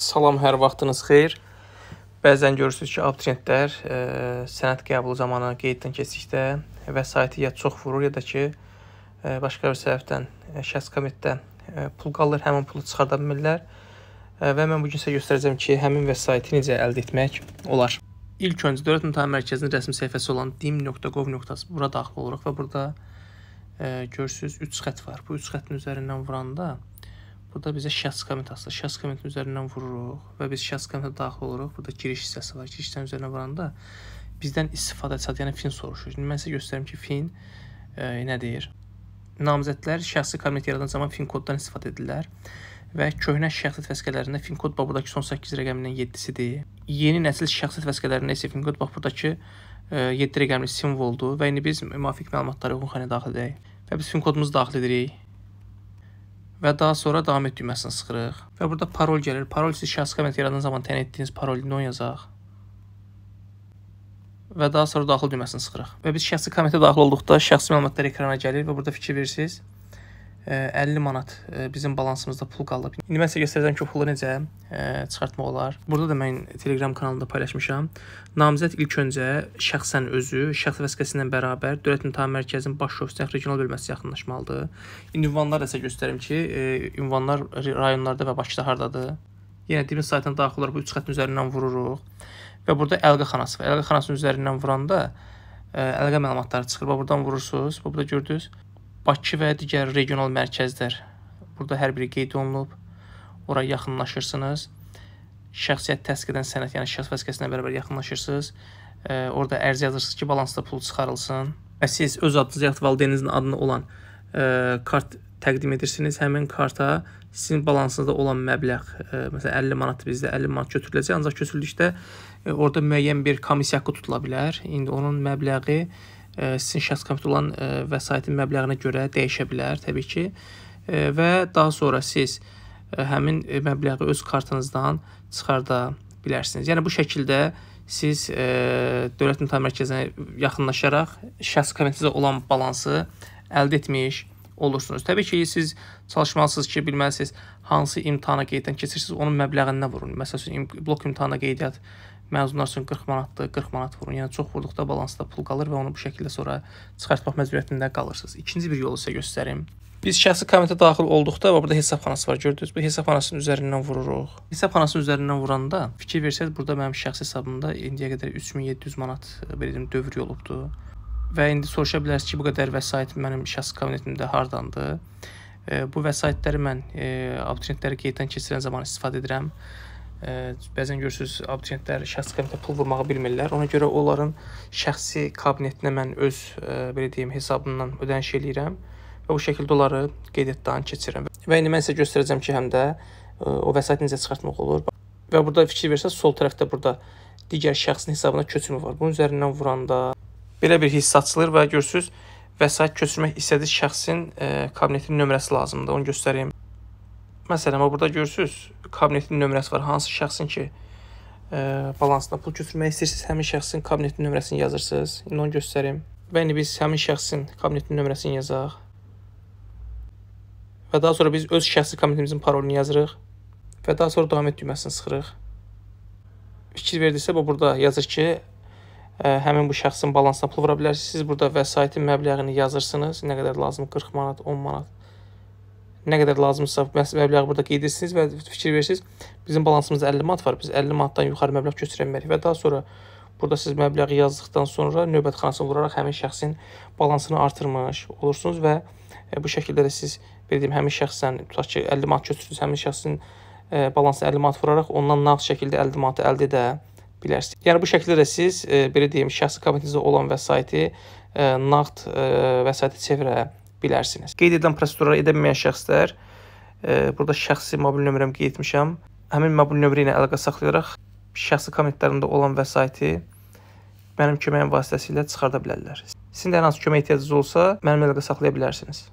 Salam, hər vaxtınız xeyir. Bəzən görürsüz ki, abituriyentlər e, sənəd qəbulu zamanı qeyddən keçdikdə vəsaiti ya çox vurur, ya da ki, e, başqa bir səbəbdən e, şəxs komitdə e, pul qalır, həmin pulu çıxarda bilmirlər. E, və mən bu gün sizə göstərəcəm ki, həmin vəsaiti necə əldə etmək olar. İlk öncə Dövlət İmtahan Mərkəzinin rəsmi səhifəsi olan dim.gov.az bura daxil oluruq və burada e, görürsüz 3 xətt var. Bu 3 xəttin üzərindən vuranda Burada bizə şəxs komitası, şəxs komitin üzərindən vururuq və biz şəxs komitə daxil oluruq. Burada giriş hissəsi var. Girişdən üzərinə vuranda bizdən istifadəçi adı, yəni fin soruşur. İndi mən sizə göstərim ki, fin e, nə deyir? Namizədlər şəxsi kabinet yaradan zaman fin koddan istifadə edirlər və köhnə şəxsiyyət vəsiqələrində fin kod bax buradakı son 8 rəqəminin 7-sidir. Yeni nəsil şəxsiyyət vəsiqələrində isə fin kod bax buradakı 7 e, rəqəmli simvoldur və indi biz müvafiq məlumatları uyğun xanaya daxil edirik və biz fin kodumuzu daxil edirik və daha sonra davam et düyməsini sıxırıq. Və burada parol gəlir. Parol siz şəxsi kabineti yaradan zaman təyin etdiyiniz parolini onu yazaq. Və daha sonra daxil düyməsini sıxırıq. Və biz şəxsi kabinetə daxil olduqda şəxsi məlumatlar ekrana gəlir və burada fikir verirsiniz. 50 manat bizim balansımızda pul qalıb. İndi mən sizə göstərəcəm ki, o pulu necə çıxartmaq olar. Burada da mən Telegram kanalında paylaşmışam. Namizəd ilk öncə şəxsən özü, şəxs vəsiqəsindən bərabər Dövlət İmtahan Mərkəzinin baş ofisinə regional bölməsi yaxınlaşmalıdır. İndi ünvanları da sizə göstərim ki, ünvanlar rayonlarda və Bakıda hardadır. Yenə dibin saytına daxil olaraq bu üç xəttin üzərindən vururuq. Və burada əlqə xanası var. Əlqə xanasının üzərindən vuranda əlaqə məlumatları çıxır. Bax buradan vurursunuz. Bax burada gördünüz. Bakı və digər regional mərkəzlər. Burada hər biri qeyd olunub. Oraya yaxınlaşırsınız. Şəxsiyyət təsdiq edən sənəd, yəni şəxs vəsiqəsi ilə bərabər yaxınlaşırsınız. E, orada ərz yazırsınız ki, balansda pul çıxarılsın. Və siz öz adınız yaxud valideyninizin adına olan e, kart təqdim edirsiniz. Həmin karta sizin balansınızda olan məbləğ, e, məsələn 50 manat bizdə 50 manat götürüləcək, ancaq götürüldükdə e, orada müəyyən bir komissiya haqqı tutula bilər. İndi onun məbləği sizin şəxs kapital olan e, vəsaitin məbləğinə görə dəyişə bilər təbii ki. E, və daha sonra siz e, həmin məbləği öz kartınızdan çıxarda bilərsiniz. Yəni bu şəkildə siz dövlət imtahan mərkəzinə yaxınlaşaraq şəxs kapitalınızda olan balansı əldə etmiş olursunuz. Təbii ki, siz çalışmalısınız ki, bilməlisiniz hansı imtahana qeyddən keçirsiniz, onun məbləğinə vurun. Məsələn, blok imtahana qeydiyyat Məzunlar üçün 40 manatdır, 40 manat vurun. Yəni çox vurduqda balansda pul qalır və onu bu şəkildə sonra çıxartmaq məcburiyyətində qalırsınız. İkinci bir yolu sizə göstərim. Biz şəxsi komentə daxil olduqda və burada hesabxanası var, gördünüz. Bu hesabxanasının üzərindən vururuq. Hesabxanasının üzərindən vuranda fikir versəz, burada mənim şəxsi hesabımda indiyə qədər 3700 manat belə deyim dövr olubdu. Və indi soruşa bilərsiniz ki, bu qədər vəsait mənim şəxsi kabinetimdə hardandır? E, bu vəsaitləri mən e, abituriyentləri qeydən keçirən zaman istifadə edirəm. Bəzən görürsüz, abituriyentlər şəxsi kabinetə pul vurmağı bilmirlər. Ona görə onların şəxsi kabinetinə mən öz belə deyim, hesabımdan ödəniş eləyirəm və bu şəkildə onları qeyd etdən keçirəm. Və indi mən sizə göstərəcəm ki, həm də o vəsait necə çıxartmaq olur. Və burada fikir versəz, sol tərəfdə burada digər şəxsin hesabına köçürmə var. Bunun üzərindən vuranda belə bir hiss açılır və görürsüz, vəsait köçürmək istədiyi şəxsin kabinetinin nömrəsi lazımdır. Onu göstərim. Məsələn, burada görürsüz, kabinetin nömrəsi var. Hansı şəxsin ki, ə, e, balansına pul götürmək istəyirsiniz, həmin şəxsin kabinetin nömrəsini yazırsınız. İndi onu göstərim. Və indi biz həmin şəxsin kabinetin nömrəsini yazaq. Və daha sonra biz öz şəxsi kabinetimizin parolunu yazırıq. Və daha sonra davam et düyməsini sıxırıq. Fikir verdirsə, bu burada yazır ki, ə, e, həmin bu şəxsin balansına pul vura bilərsiniz. Siz burada vəsaitin məbləğini yazırsınız. Nə qədər lazım? 40 manat, 10 manat nə qədər lazımsa məbləğ burada qeyd edirsiniz və fikir verirsiniz. Bizim balansımızda 50 manat var. Biz 50 manatdan yuxarı məbləğ köçürə bilmərik və daha sonra burada siz məbləği yazdıqdan sonra növbət xanası vuraraq həmin şəxsin balansını artırmış olursunuz və e, bu şəkildə də siz belə deyim həmin şəxsən tutaq ki 50 manat köçürsünüz, həmin şəxsin e, balansı 50 manat vuraraq ondan nağd şəkildə 50 manatı əldə edə bilərsiniz. Yəni bu şəkildə də siz e, belə deyim şəxsi kabinetinizdə olan vəsaiti nağd vəsaitə çevirə bilərsiniz bilərsiniz. Qeyd edən prosedurları edəməyən şəxslər e, burada şəxsi mobil nömrəmi qeyd etmişəm. Həmin mobil nömrə ilə əlaqə saxlayaraq şəxsi kommentlərində olan vəsaiti mənim köməyim vasitəsilə çıxarda bilərlər. Sizin də hər hansı kömək ehtiyacınız olsa, mənimlə əlaqə saxlaya bilərsiniz.